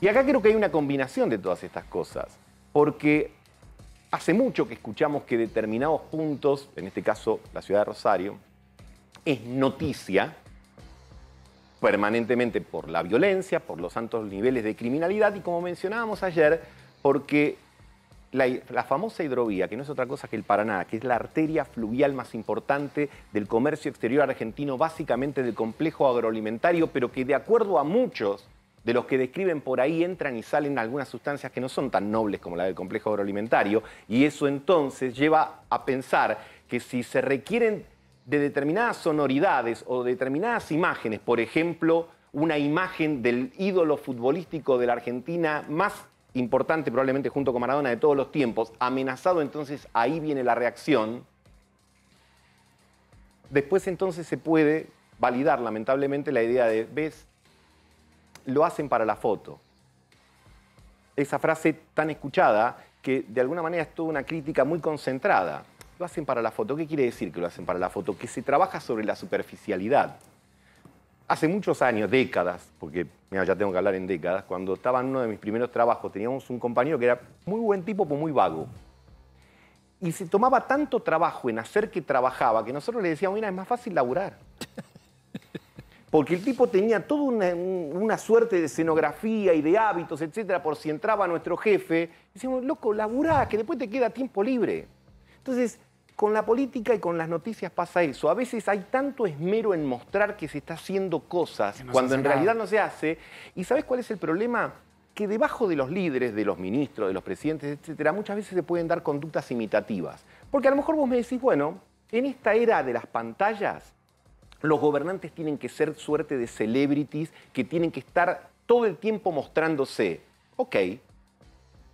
Y acá creo que hay una combinación de todas estas cosas, porque hace mucho que escuchamos que determinados puntos, en este caso la ciudad de Rosario, es noticia permanentemente por la violencia, por los altos niveles de criminalidad y como mencionábamos ayer, porque la, famosa hidrovía, que no es otra cosa que el Paraná, que es la arteria fluvial más importante del comercio exterior argentino, básicamente del complejo agroalimentario, pero que de acuerdo a muchos de los que describen por ahí entran y salen algunas sustancias que no son tan nobles como la del complejo agroalimentario, y eso entonces lleva a pensar que si se requieren de determinadas sonoridades o determinadas imágenes, por ejemplo, una imagen del ídolo futbolístico de la Argentina más importante probablemente junto con Maradona de todos los tiempos, amenazado entonces ahí viene la reacción, después entonces se puede validar lamentablemente la idea de, ves, lo hacen para la foto. Esa frase tan escuchada que de alguna manera es toda una crítica muy concentrada. Lo hacen para la foto. ¿Qué quiere decir que lo hacen para la foto? Que se trabaja sobre la superficialidad. Hace muchos años, décadas, porque ya tengo que hablar en décadas, cuando estaba en uno de mis primeros trabajos, teníamos un compañero que era muy buen tipo, pero muy vago. Y se tomaba tanto trabajo en hacer que trabajaba que nosotros le decíamos, mira, es más fácil laburar porque el tipo tenía toda una, suerte de escenografía y de hábitos, etcétera, por si entraba nuestro jefe. decimos loco, laburá, que después te queda tiempo libre. Entonces, con la política y con las noticias pasa eso. A veces hay tanto esmero en mostrar que se está haciendo cosas cuando en realidad no se hace. ¿Y sabes cuál es el problema? Que debajo de los líderes, de los ministros, de los presidentes, etcétera, muchas veces se pueden dar conductas imitativas. Porque a lo mejor vos me decís, bueno, en esta era de las pantallas, los gobernantes tienen que ser suerte de celebrities que tienen que estar todo el tiempo mostrándose. Ok,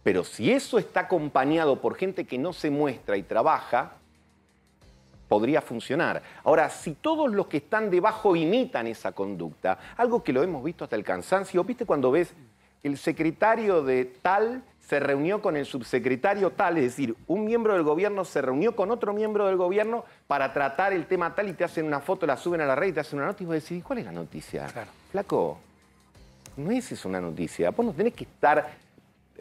pero si eso está acompañado por gente que no se muestra y trabaja, podría funcionar. Ahora, si todos los que están debajo imitan esa conducta, algo que lo hemos visto hasta el cansancio, ¿viste cuando ves el secretario de tal se reunió con el subsecretario tal, es decir, un miembro del gobierno se reunió con otro miembro del gobierno para tratar el tema tal y te hacen una foto, la suben a la red y te hacen una noticia y vos decís, ¿cuál es la noticia? Flaco, no es eso una noticia. Vos no tenés que estar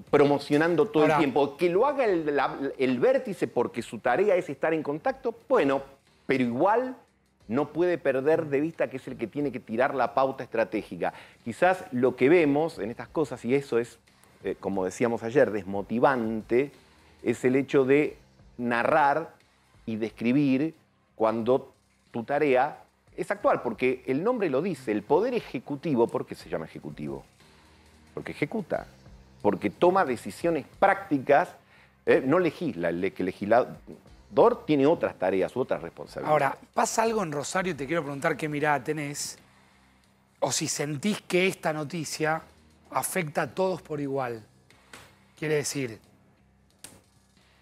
promocionando todo el tiempo. Que lo haga el vértice porque su tarea es estar en contacto, bueno, pero igual no puede perder de vista que es el que tiene que tirar la pauta estratégica. Quizás lo que vemos en estas cosas, y eso es eh, como decíamos ayer, desmotivante, es el hecho de narrar y describir cuando tu tarea es actual, porque el nombre lo dice, el poder ejecutivo, ¿por qué se llama ejecutivo? Porque ejecuta, porque toma decisiones prácticas, eh, no legisla, el que tiene otras tareas, otras responsabilidades. Ahora, pasa algo en Rosario, te quiero preguntar qué mirada tenés, o si sentís que esta noticia afecta a todos por igual. Quiere decir,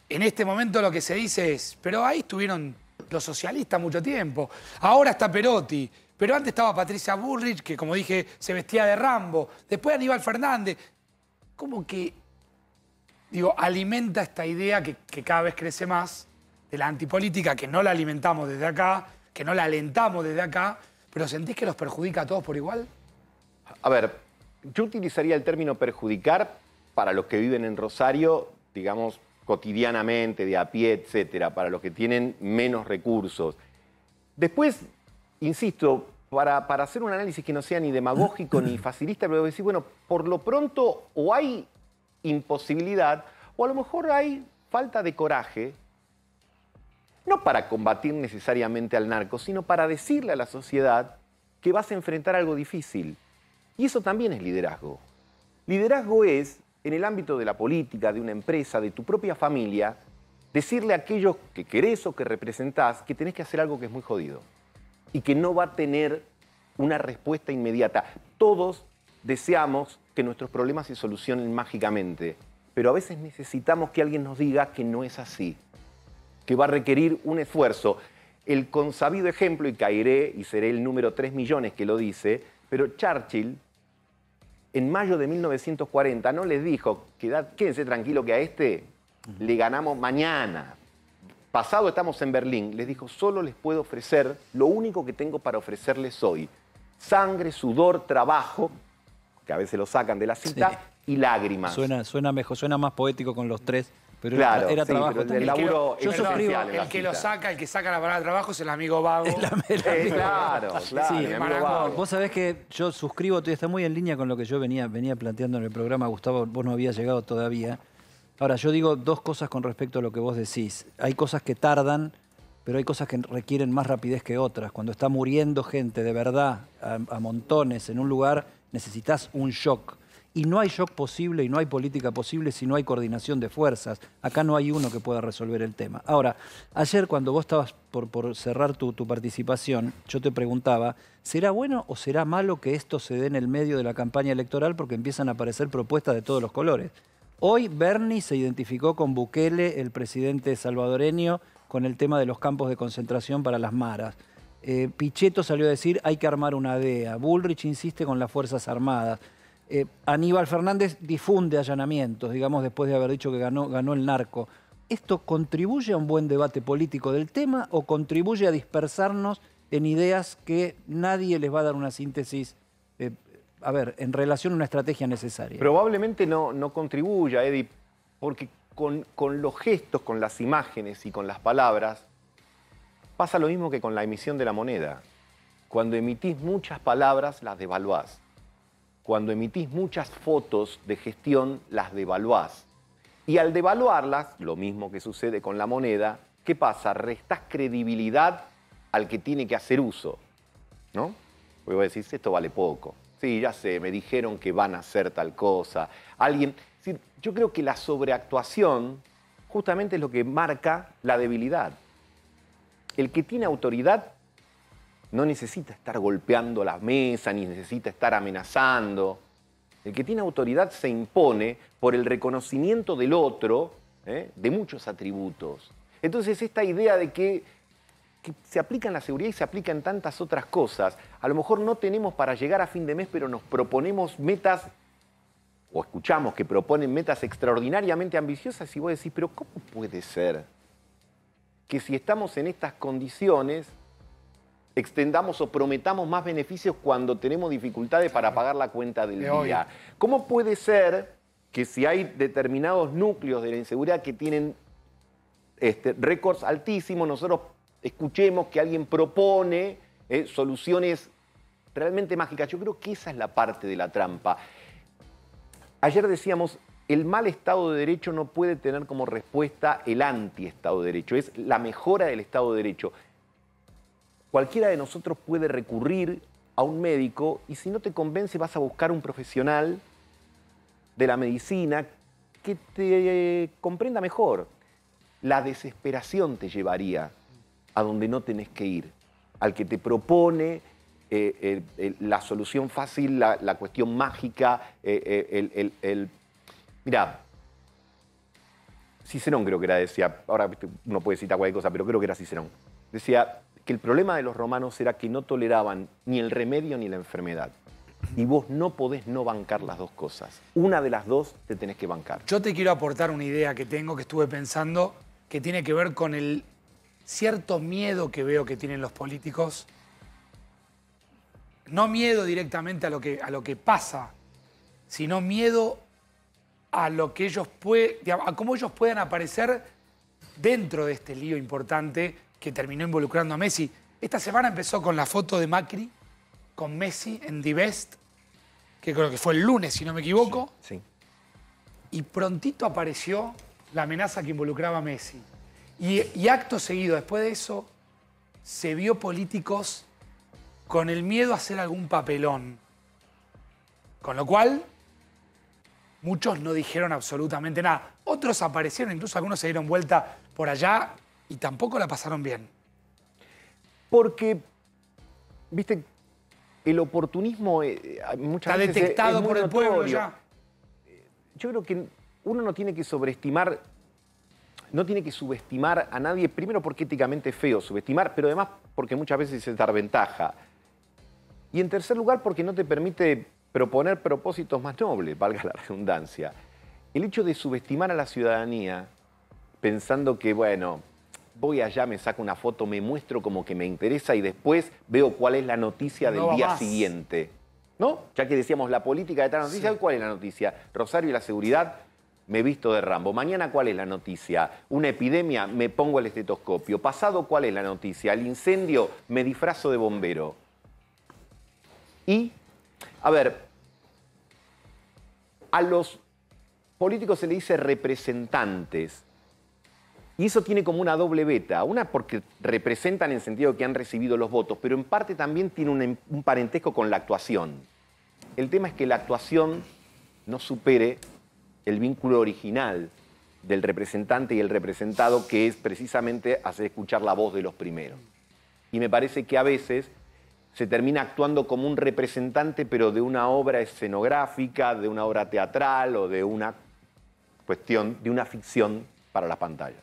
en este momento lo que se dice es, pero ahí estuvieron los socialistas mucho tiempo, ahora está Perotti, pero antes estaba Patricia Burrich, que como dije, se vestía de Rambo, después Aníbal Fernández. Como que, digo, alimenta esta idea que, que cada vez crece más de la antipolítica, que no la alimentamos desde acá, que no la alentamos desde acá, pero ¿sentís que los perjudica a todos por igual? A ver, yo utilizaría el término perjudicar para los que viven en Rosario, digamos, cotidianamente, de a pie, etcétera, para los que tienen menos recursos. Después, insisto, para, hacer un análisis que no sea ni demagógico ni facilista, pero decir, bueno, por lo pronto o hay imposibilidad o a lo mejor hay falta de coraje, no para combatir necesariamente al narco, sino para decirle a la sociedad que vas a enfrentar algo difícil y eso también es liderazgo. Liderazgo es, en el ámbito de la política, de una empresa, de tu propia familia, decirle a aquellos que querés o que representás que tenés que hacer algo que es muy jodido y que no va a tener una respuesta inmediata. Todos deseamos que nuestros problemas se solucionen mágicamente, pero a veces necesitamos que alguien nos diga que no es así, que va a requerir un esfuerzo. El consabido ejemplo, y caeré y seré el número 3 millones que lo dice, pero Churchill en mayo de 1940 no les dijo, quédense tranquilo que a este le ganamos mañana. Pasado estamos en Berlín, les dijo, solo les puedo ofrecer lo único que tengo para ofrecerles hoy. Sangre, sudor, trabajo, que a veces lo sacan de la cita, y lágrimas. Suena, suena mejor, suena más poético con los tres. Pero era, trabajo el yo el que lo saca, el que saca la palabra trabajo es el amigo vago. claro, claro. Vos sabés que yo suscribo, está muy en línea con lo que yo venía, venía planteando en el programa, Gustavo, vos no habías llegado todavía. Ahora, yo digo dos cosas con respecto a lo que vos decís. Hay cosas que tardan, pero hay cosas que requieren más rapidez que otras. Cuando está muriendo gente de verdad a, a montones en un lugar, necesitas un shock. Y no hay shock posible y no hay política posible si no hay coordinación de fuerzas. Acá no hay uno que pueda resolver el tema. Ahora, ayer cuando vos estabas por, cerrar tu, participación, yo te preguntaba, ¿será bueno o será malo que esto se dé en el medio de la campaña electoral porque empiezan a aparecer propuestas de todos los colores? Hoy Bernie se identificó con Bukele, el presidente salvadoreño, con el tema de los campos de concentración para las maras. Eh, Pichetto salió a decir hay que armar una DEA. Bullrich insiste con las Fuerzas Armadas. Eh, Aníbal Fernández difunde allanamientos, digamos, después de haber dicho que ganó, el narco. ¿Esto contribuye a un buen debate político del tema o contribuye a dispersarnos en ideas que nadie les va a dar una síntesis eh, a ver, en relación a una estrategia necesaria. Probablemente no, no contribuya, Eddie, porque con, con, los gestos, con las imágenes y con las palabras, pasa lo mismo que con la emisión de la moneda. Cuando emitís muchas palabras, las devaluás cuando emitís muchas fotos de gestión, las devaluás. Y al devaluarlas, lo mismo que sucede con la moneda, ¿qué pasa? Restás credibilidad al que tiene que hacer uso, ¿no? Porque vos decís, esto vale poco. Sí, ya sé, me dijeron que van a hacer tal cosa. Alguien... yo creo que la sobreactuación justamente es lo que marca la debilidad. El que tiene autoridad no necesita estar golpeando la mesa, ni necesita estar amenazando. El que tiene autoridad se impone por el reconocimiento del otro ¿eh? de muchos atributos. Entonces esta idea de que, que, se aplica en la seguridad y se aplica en tantas otras cosas, a lo mejor no tenemos para llegar a fin de mes, pero nos proponemos metas o escuchamos que proponen metas extraordinariamente ambiciosas y vos decís, pero ¿cómo puede ser que si estamos en estas condiciones extendamos o prometamos más beneficios cuando tenemos dificultades para pagar la cuenta del día. ¿Cómo puede ser que si hay determinados núcleos de la inseguridad que tienen este, récords altísimos, nosotros escuchemos que alguien propone eh, soluciones realmente mágicas? Yo creo que esa es la parte de la trampa. Ayer decíamos, el mal Estado de Derecho no puede tener como respuesta el anti-Estado de Derecho, es la mejora del Estado de Derecho. Cualquiera de nosotros puede recurrir a un médico y si no te convence vas a buscar un profesional de la medicina que te comprenda mejor. La desesperación te llevaría a donde no tenés que ir, al que te propone eh, la solución fácil, la, cuestión mágica, eh, eh, el, Mirá, Cicerón creo que era, decía, ahora uno puede citar cualquier cosa, pero creo que era Cicerón. Decía, que el problema de los romanos era que no toleraban ni el remedio ni la enfermedad. Y vos no podés no bancar las dos cosas. Una de las dos te tenés que bancar. Yo te quiero aportar una idea que tengo, que estuve pensando, que tiene que ver con el cierto miedo que veo que tienen los políticos. No miedo directamente a lo que, a lo que pasa, sino miedo a lo que ellos pueden, a cómo ellos puedan aparecer dentro de este lío importante que terminó involucrando a Messi. Esta semana empezó con la foto de Macri con Messi en The Best, que creo que fue el lunes, si no me equivoco. Sí. Y prontito apareció la amenaza que involucraba a Messi. y acto seguido, después de eso, se vio políticos con el miedo a hacer algún papelón. Con lo cual, muchos no dijeron absolutamente nada. Otros aparecieron, incluso algunos se dieron vuelta por allá y tampoco la pasaron bien. Porque, viste, el oportunismo eh, Está detectado por el pueblo ya. Yo creo que uno no tiene que sobreestimar, no tiene que subestimar a nadie, primero porque éticamente es feo subestimar, pero además porque muchas veces es dar ventaja. Y en tercer lugar porque no te permite proponer propósitos más nobles, valga la redundancia. El hecho de subestimar a la ciudadanía pensando que, bueno, voy allá, me saco una foto, me muestro como que me interesa y después veo cuál es la noticia del día siguiente. ¿No? Ya que decíamos la política de tal noticia, ¿cuál es la noticia? Rosario y la seguridad, me visto de Rambo. Mañana, ¿cuál es la noticia? Una epidemia, me pongo el estetoscopio. Pasado, ¿cuál es la noticia? El incendio, me disfrazo de bombero. Y, a ver, a los políticos se le dice representantes y eso tiene como una doble beta, una porque representan en sentido que han recibido los votos, pero en parte también tiene un, em, un parentesco con la actuación. El tema es que la actuación no supere el vínculo original del representante y el representado, que es precisamente hacer escuchar la voz de los primeros. Y me parece que a veces se termina actuando como un representante, pero de una obra escenográfica, de una obra teatral o de una cuestión, de una ficción para la pantalla.